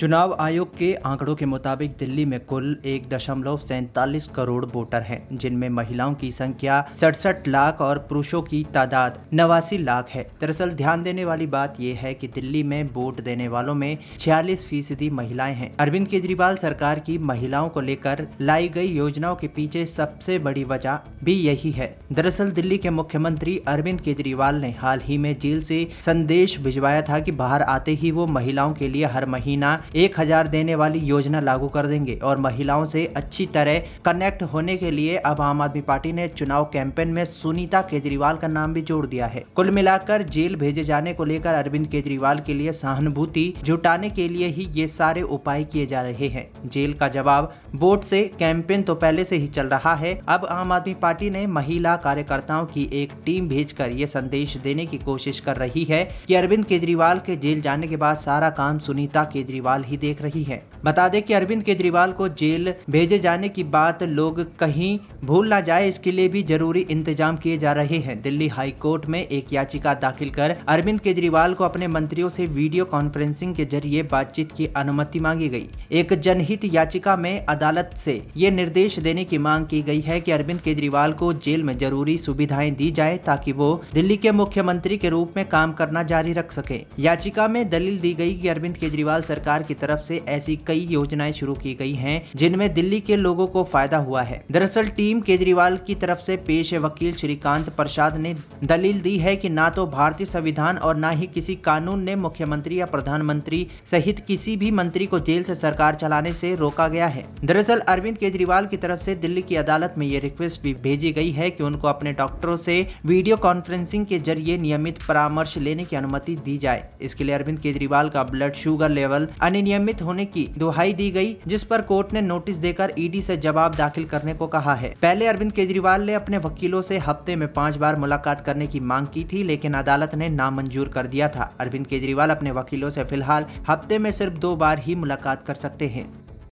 चुनाव आयोग के आंकड़ों के मुताबिक दिल्ली में कुल एक दशमलव सैतालीस करोड़ वोटर हैं जिनमें महिलाओं की संख्या सड़सठ लाख और पुरुषों की तादाद नवासी लाख है दरअसल ध्यान देने वाली बात यह है कि दिल्ली में वोट देने वालों में छियालीस फीसदी महिलाएं हैं अरविंद केजरीवाल सरकार की महिलाओं को लेकर लाई गई योजनाओं के पीछे सबसे बड़ी वजह भी यही है दरअसल दिल्ली के मुख्यमंत्री अरविंद केजरीवाल ने हाल ही में जेल से संदेश भिजवाया था कि बाहर आते ही वो महिलाओं के लिए हर महीना एक हजार देने वाली योजना लागू कर देंगे और महिलाओं से अच्छी तरह कनेक्ट होने के लिए अब आम आदमी पार्टी ने चुनाव कैंपेन में सुनीता केजरीवाल का नाम भी जोड़ दिया है कुल मिलाकर जेल भेजे जाने को लेकर अरविंद केजरीवाल के लिए सहानुभूति जुटाने के लिए ही ये सारे उपाय किए जा रहे हैं जेल का जवाब वोट से कैंपेन तो पहले से ही चल रहा है अब आम आदमी पार्टी ने महिला कार्यकर्ताओं की एक टीम भेजकर ये संदेश देने की कोशिश कर रही है कि अरविंद केजरीवाल के जेल जाने के बाद सारा काम सुनीता केजरीवाल सवाल ही देख रही है बता दें कि अरविंद केजरीवाल को जेल भेजे जाने की बात लोग कहीं भूल ना जाए इसके लिए भी जरूरी इंतजाम किए जा रहे हैं दिल्ली हाई कोर्ट में एक याचिका दाखिल कर अरविंद केजरीवाल को अपने मंत्रियों से वीडियो कॉन्फ्रेंसिंग के जरिए बातचीत की अनुमति मांगी गई एक जनहित याचिका में अदालत से ये निर्देश देने की मांग की गई है कि अरविंद केजरीवाल को जेल में जरूरी सुविधाएं दी जाए ताकि वो दिल्ली के मुख्यमंत्री के रूप में काम करना जारी रख सके याचिका में दलील दी गई कि अरविंद केजरीवाल सरकार सरकार की तरफ से ऐसी कई योजनाएं शुरू की गई हैं जिनमें दिल्ली के लोगों को फायदा हुआ है दरअसल टीम केजरीवाल की तरफ से पेश वकील श्रीकांत प्रसाद ने दलील दी है कि ना तो भारतीय संविधान और ना ही किसी कानून ने मुख्यमंत्री या प्रधानमंत्री सहित किसी भी मंत्री को जेल से सरकार चलाने से रोका गया है दरअसल अरविंद केजरीवाल की तरफ से दिल्ली की अदालत में ये रिक्वेस्ट भी भेजी गई है कि उनको अपने डॉक्टरों से वीडियो कॉन्फ्रेंसिंग के जरिए नियमित परामर्श लेने की अनुमति दी जाए इसके लिए अरविंद केजरीवाल का ब्लड शुगर लेवल अनियमित होने की दुहाई दी गई जिस पर कोर्ट ने नोटिस देकर ईडी से जवाब दाखिल करने को कहा है पहले अरविंद केजरीवाल ने अपने वकीलों से हफ्ते में पांच बार मुलाकात करने की मांग की थी लेकिन अदालत ने नामंजूर कर दिया था अरविंद केजरीवाल अपने वकीलों से फिलहाल हफ्ते में सिर्फ दो बार ही मुलाकात कर सकते हैं